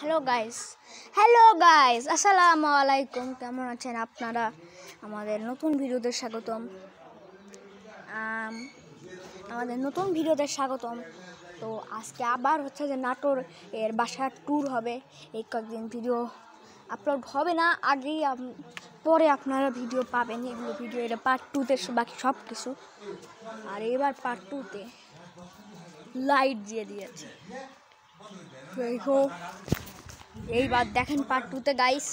hello guys hello guys আসসালামু আলাইকুম কেমন আছেন আপনারা আমাদের নতুন ভিডিওতে স্বাগতম আমাদের নতুন ভিডিওতে স্বাগতম তো আজকে আবার হচ্ছে যে নাটোর এর বাসার ট্যুর হবে এই কয়েকদিন ভিডিও আপলোড হবে না আগেই পরে আপনারা ভিডিও পাবেন এগুলো ভিডিও এটা পার্ট টুতে বাকি সব কিছু আর এবার পার্ট টুতে লাইট দিয়ে দিয়েছে এইবার দেখেন পার্ট টুতে গাইস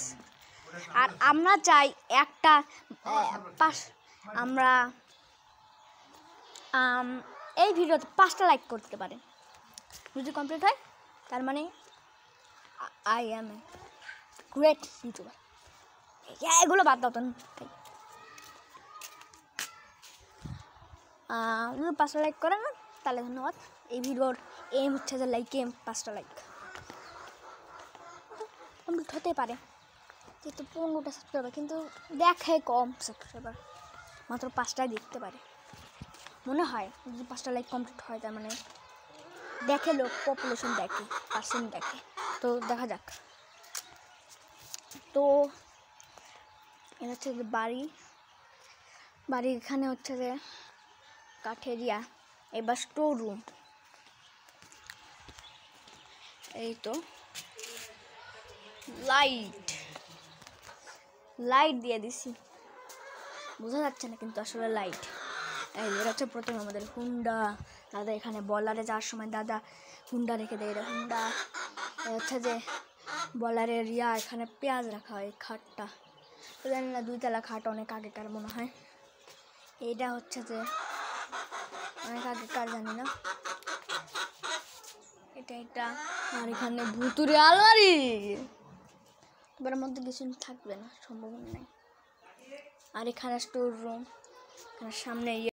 আর আমরা চাই একটা আমরা এই ভিডিওতে পাঁচটা লাইক করতে পারে যদি কমপ্লিট হয় তার মানে I am a great YouTuber এগুলো বাদ দাও তো পাঁচটা লাইক করে না তাহলে ধন্যবাদ এই ভিডিওর এম হচ্ছে যে লাইক এম পাঁচটা লাইক কমপ্লিট হতে পারে কিন্তু পনেরোটা সাবস্ক্রাইবার কিন্তু দেখে কম সাবস্ক্রাইবার মাত্র পাঁচটাই দেখতে পারে মনে হয় যদি পাঁচটা লাইক কমপ্লিট হয় তার মানে দেখে লোক পপুলেশন দেখে পার্সেন্ট দেখে তো দেখা যাক তো এটা হচ্ছে বাড়ি বাড়ির এখানে হচ্ছে যে কাঠেরিয়া এবার স্টোর রুম এই তো লাইট লাইট দিয়ে দিছি বোঝা যাচ্ছে না কিন্তু আসলে লাইট এই এর হচ্ছে প্রথম আমাদের হুন্ডা দাদা এখানে বলারে যাওয়ার সময় দাদা হুন্ডা রেখে দেয় এটা হুন্ডা হচ্ছে যে বলারের রিয়া এখানে পেঁয়াজ রাখা হয় খাটটা জানি না দুইতলা খাট অনেক আগেকার মনে হয় এটা হচ্ছে যে অনেক আগে কার জানি না এটা এটা আর এখানে ভুতুরে আলমারি এবার মধ্যে কিছু থাকবে না সম্ভব নাই আর এখানে স্টোর রুম এখানে সামনে